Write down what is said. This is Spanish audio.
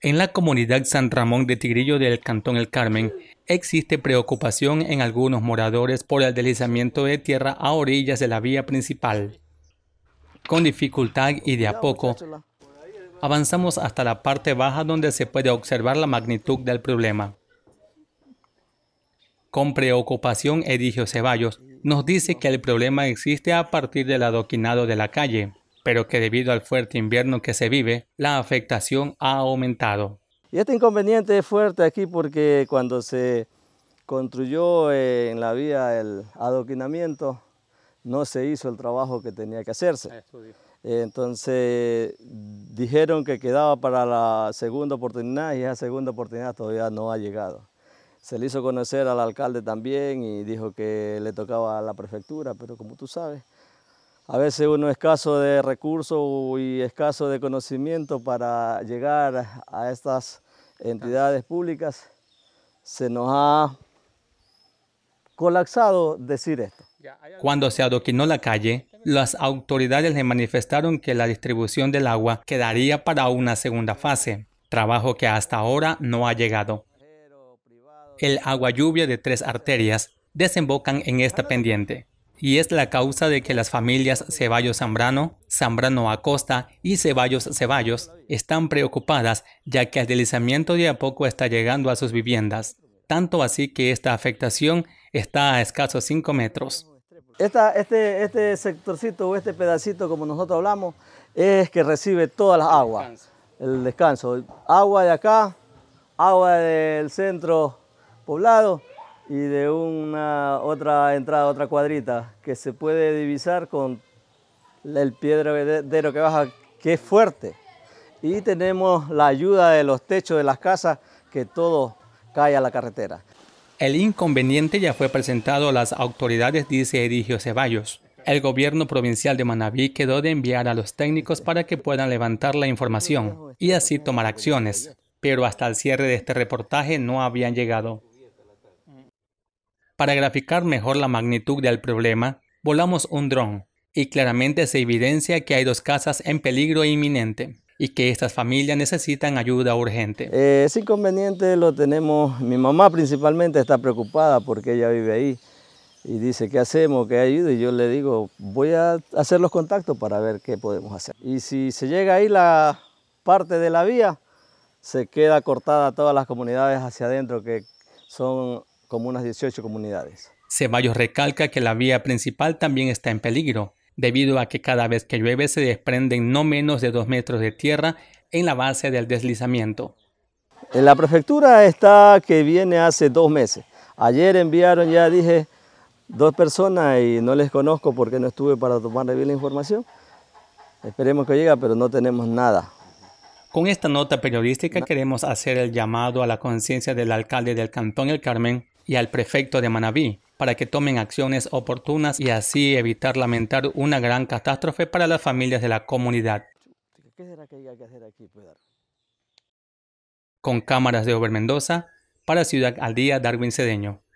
En la comunidad San Ramón de Tigrillo del Cantón El Carmen existe preocupación en algunos moradores por el deslizamiento de tierra a orillas de la vía principal. Con dificultad y de a poco, avanzamos hasta la parte baja donde se puede observar la magnitud del problema. Con preocupación, Edigio Ceballos nos dice que el problema existe a partir del adoquinado de la calle pero que debido al fuerte invierno que se vive, la afectación ha aumentado. Y este inconveniente es fuerte aquí porque cuando se construyó eh, en la vía el adoquinamiento, no se hizo el trabajo que tenía que hacerse. Entonces dijeron que quedaba para la segunda oportunidad y esa segunda oportunidad todavía no ha llegado. Se le hizo conocer al alcalde también y dijo que le tocaba a la prefectura, pero como tú sabes, a veces uno escaso de recursos y escaso de conocimiento para llegar a estas entidades públicas, se nos ha colapsado decir esto. Cuando se adoquinó la calle, las autoridades le manifestaron que la distribución del agua quedaría para una segunda fase, trabajo que hasta ahora no ha llegado. El agua lluvia de tres arterias desembocan en esta pendiente y es la causa de que las familias Ceballos Zambrano, Zambrano Acosta y Ceballos Ceballos están preocupadas ya que el deslizamiento de a poco está llegando a sus viviendas, tanto así que esta afectación está a escasos 5 metros. este, este sectorcito o este pedacito, como nosotros hablamos, es que recibe todas las aguas, el descanso, agua de acá, agua del centro poblado y de una otra entrada, otra cuadrita, que se puede divisar con el piedro que baja, que es fuerte. Y tenemos la ayuda de los techos de las casas, que todo cae a la carretera. El inconveniente ya fue presentado a las autoridades, dice Erigio Ceballos. El gobierno provincial de Manabí quedó de enviar a los técnicos para que puedan levantar la información y así tomar acciones, pero hasta el cierre de este reportaje no habían llegado. Para graficar mejor la magnitud del problema, volamos un dron y claramente se evidencia que hay dos casas en peligro inminente y que estas familias necesitan ayuda urgente. Eh, ese inconveniente lo tenemos, mi mamá principalmente está preocupada porque ella vive ahí y dice, ¿qué hacemos? ¿Qué ayuda? Y yo le digo, voy a hacer los contactos para ver qué podemos hacer. Y si se llega ahí la parte de la vía, se queda cortada todas las comunidades hacia adentro que son como unas 18 comunidades. Ceballos recalca que la vía principal también está en peligro, debido a que cada vez que llueve se desprenden no menos de 2 metros de tierra en la base del deslizamiento. En la prefectura está que viene hace dos meses. Ayer enviaron, ya dije, dos personas y no les conozco porque no estuve para tomarle bien la información. Esperemos que llegue, pero no tenemos nada. Con esta nota periodística queremos hacer el llamado a la conciencia del alcalde del Cantón El Carmen, y al prefecto de Manabí para que tomen acciones oportunas y así evitar lamentar una gran catástrofe para las familias de la comunidad. Pues, Con cámaras de ober Mendoza, para Ciudad al Día, Darwin Cedeño.